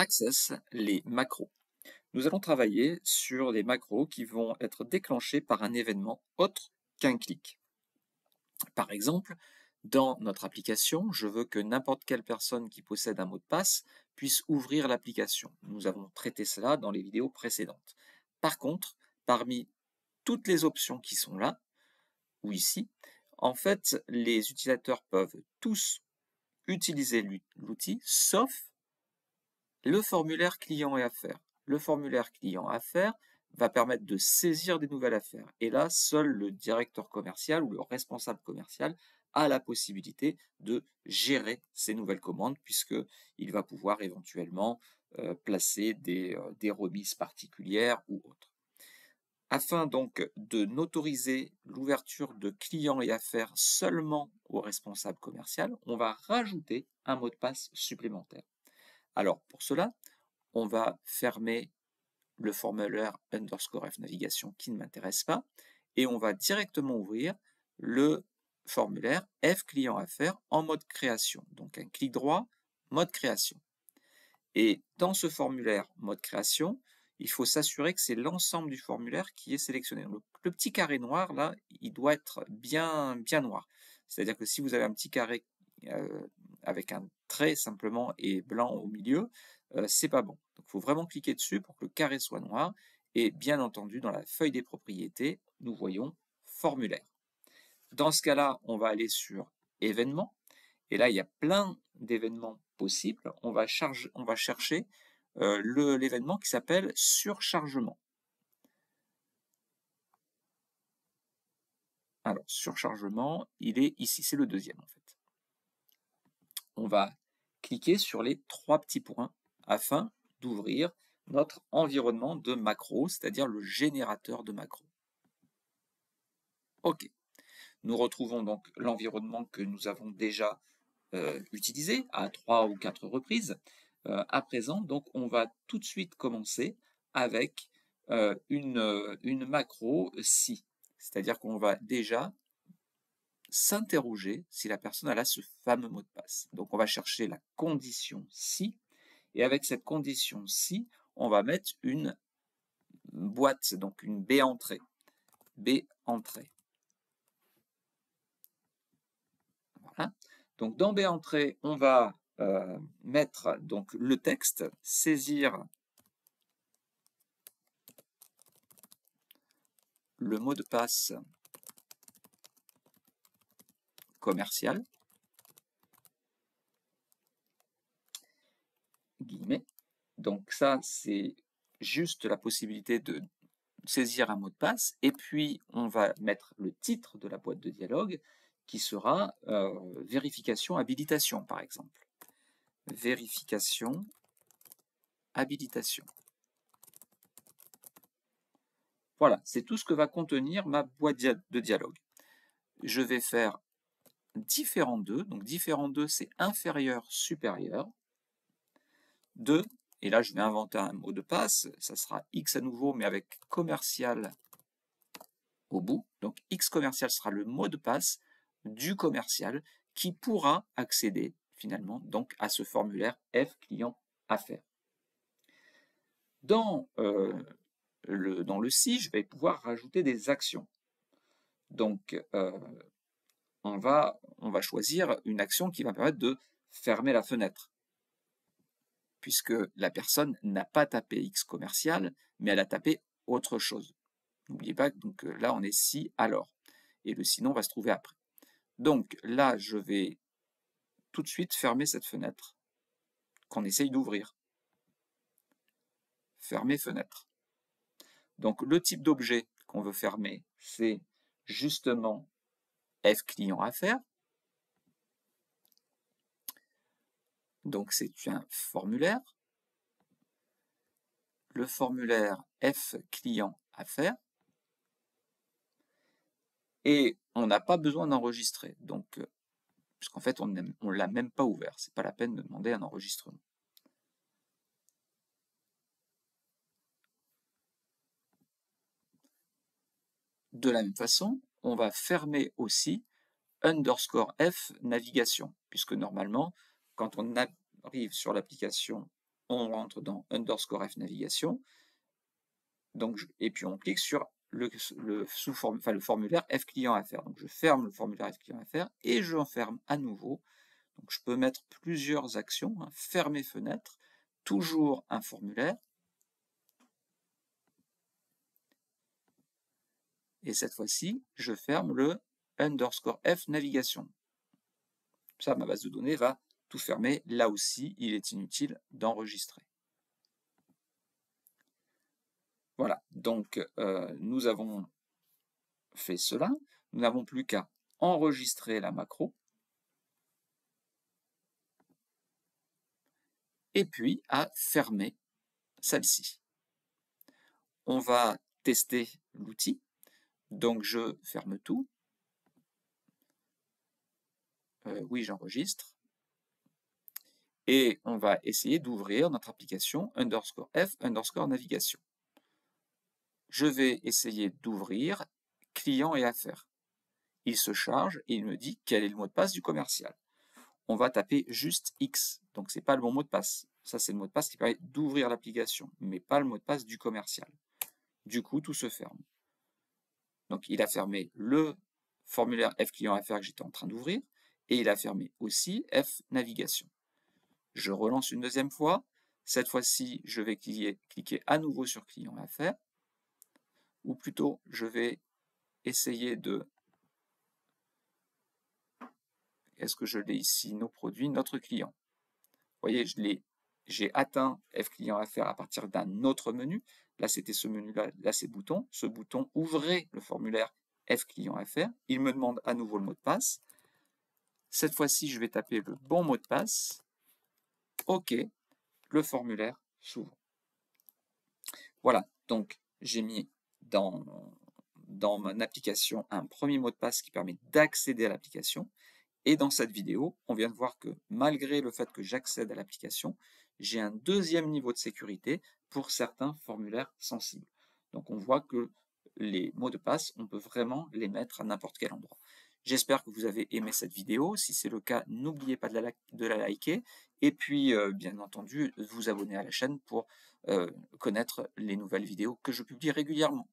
Access, les macros. Nous allons travailler sur les macros qui vont être déclenchés par un événement autre qu'un clic. Par exemple, dans notre application, je veux que n'importe quelle personne qui possède un mot de passe puisse ouvrir l'application. Nous avons traité cela dans les vidéos précédentes. Par contre, parmi toutes les options qui sont là, ou ici, en fait, les utilisateurs peuvent tous utiliser l'outil, sauf le formulaire client et affaires. Le formulaire client affaires va permettre de saisir des nouvelles affaires. Et là, seul le directeur commercial ou le responsable commercial a la possibilité de gérer ces nouvelles commandes puisqu'il va pouvoir éventuellement euh, placer euh, des, remises particulières ou autres. Afin donc de n'autoriser l'ouverture de clients et affaires seulement au responsable commercial, on va rajouter un mot de passe supplémentaire. Alors pour cela, on va fermer le formulaire underscore F navigation qui ne m'intéresse pas et on va directement ouvrir le formulaire F client faire en mode création. Donc un clic droit, mode création. Et dans ce formulaire mode création, il faut s'assurer que c'est l'ensemble du formulaire qui est sélectionné. le, petit carré noir là, il doit être bien, bien noir. C'est-à-dire que si vous avez un petit carré avec un trait simplement et blanc au milieu, c'est pas bon. il faut vraiment cliquer dessus pour que le carré soit noir. Et bien entendu, dans la feuille des propriétés, nous voyons formulaire. Dans ce cas-là, on va aller sur événements. Et là, il y a plein d'événements possibles. On va, chercher l'événement qui s'appelle surchargement. Alors, surchargement, il est ici, c'est le deuxième en fait on va cliquer sur les trois petits points afin d'ouvrir notre environnement de macro, c'est-à-dire le générateur de macro. OK. Nous retrouvons donc l'environnement que nous avons déjà euh, utilisé à trois ou quatre reprises. Euh, à présent, donc, on va tout de suite commencer avec euh, une, une macro si, c'est-à-dire qu'on va déjà s'interroger si la personne a là ce fameux mot de passe. Donc on va chercher la condition si, et avec cette condition si, on va mettre une boîte, donc une B entrée. B entrée. Voilà. Donc dans B entrée, on va euh, mettre donc le texte, saisir le mot de passe commercial, guillemets. Donc ça, c'est juste la possibilité de saisir un mot de passe, et puis on va mettre le titre de la boîte de dialogue, qui sera euh, vérification habilitation, par exemple. Vérification habilitation. Voilà, c'est tout ce que va contenir ma boîte de dialogue. Je vais faire différent de », Donc différent de », c'est inférieur, supérieur. 2, et là je vais inventer un mot de passe, ça sera x à nouveau, mais avec commercial au bout. Donc x commercial sera le mot de passe du commercial qui pourra accéder finalement donc à ce formulaire F client affaires. Dans, euh, le, dans le si, je vais pouvoir rajouter des actions. Donc, euh, on va, on va choisir une action qui va permettre de fermer la fenêtre. Puisque la personne n'a pas tapé X commercial, mais elle a tapé autre chose. N'oubliez pas que là, on est si alors. Et le sinon va se trouver après. Donc là, je vais tout de suite fermer cette fenêtre qu'on essaye d'ouvrir. Fermer fenêtre. Donc le type d'objet qu'on veut fermer, c'est justement F client à Donc c'est un formulaire. Le formulaire F client à Et on n'a pas besoin d'enregistrer. Donc, euh, puisqu'en fait, on ne l'a même pas ouvert. Ce n'est pas la peine de demander un enregistrement. De la même façon, on va fermer aussi underscore F navigation, puisque normalement, quand on arrive sur l'application, on rentre dans underscore F navigation, donc, et puis on clique sur le, sous formulaire F client à faire. Donc je ferme le formulaire F client à faire et je ferme à nouveau. Donc je peux mettre plusieurs actions, hein. fermer fenêtre, toujours un formulaire, Et cette fois-ci, je ferme le underscore f navigation. Ça, ma base de données va tout fermer. Là aussi, il est inutile d'enregistrer. Voilà, donc euh, nous avons fait cela. Nous n'avons plus qu'à enregistrer la macro. Et puis à fermer celle-ci. On va tester l'outil. Donc je ferme tout. Euh, oui, j'enregistre. Et on va essayer d'ouvrir notre application underscore F underscore navigation. Je vais essayer d'ouvrir client et affaires. Il se charge et il me dit quel est le mot de passe du commercial. On va taper juste X, donc ce n'est pas le bon mot de passe. Ça, c'est le mot de passe qui permet d'ouvrir l'application, mais pas le mot de passe du commercial. Du coup, tout se ferme. Donc, il a fermé le formulaire F client FR que j'étais en train d'ouvrir et il a fermé aussi F navigation. Je relance une deuxième fois. Cette fois-ci, je vais cliquer à nouveau sur client FR ou plutôt, je vais essayer de est-ce que je l'ai ici, nos produits, notre client. Vous voyez, j'ai atteint F client affaires à partir d'un autre menu, Là, c'était ce menu-là, là, ces boutons. Ce bouton ouvrait le formulaire F Il me demande à nouveau le mot de passe. Cette fois-ci, je vais taper le bon mot de passe. OK, le formulaire s'ouvre. Voilà, donc j'ai mis dans mon application un premier mot de passe qui permet d'accéder à l'application. Et dans cette vidéo, on vient de voir que malgré le fait que j'accède à l'application, j'ai un deuxième niveau de sécurité pour certains formulaires sensibles. Donc on voit que les mots de passe, on peut vraiment les mettre à n'importe quel endroit. J'espère que vous avez aimé cette vidéo. Si c'est le cas, n'oubliez pas de la, liker. Et puis, euh, bien entendu, vous abonner à la chaîne pour euh, connaître les nouvelles vidéos que je publie régulièrement.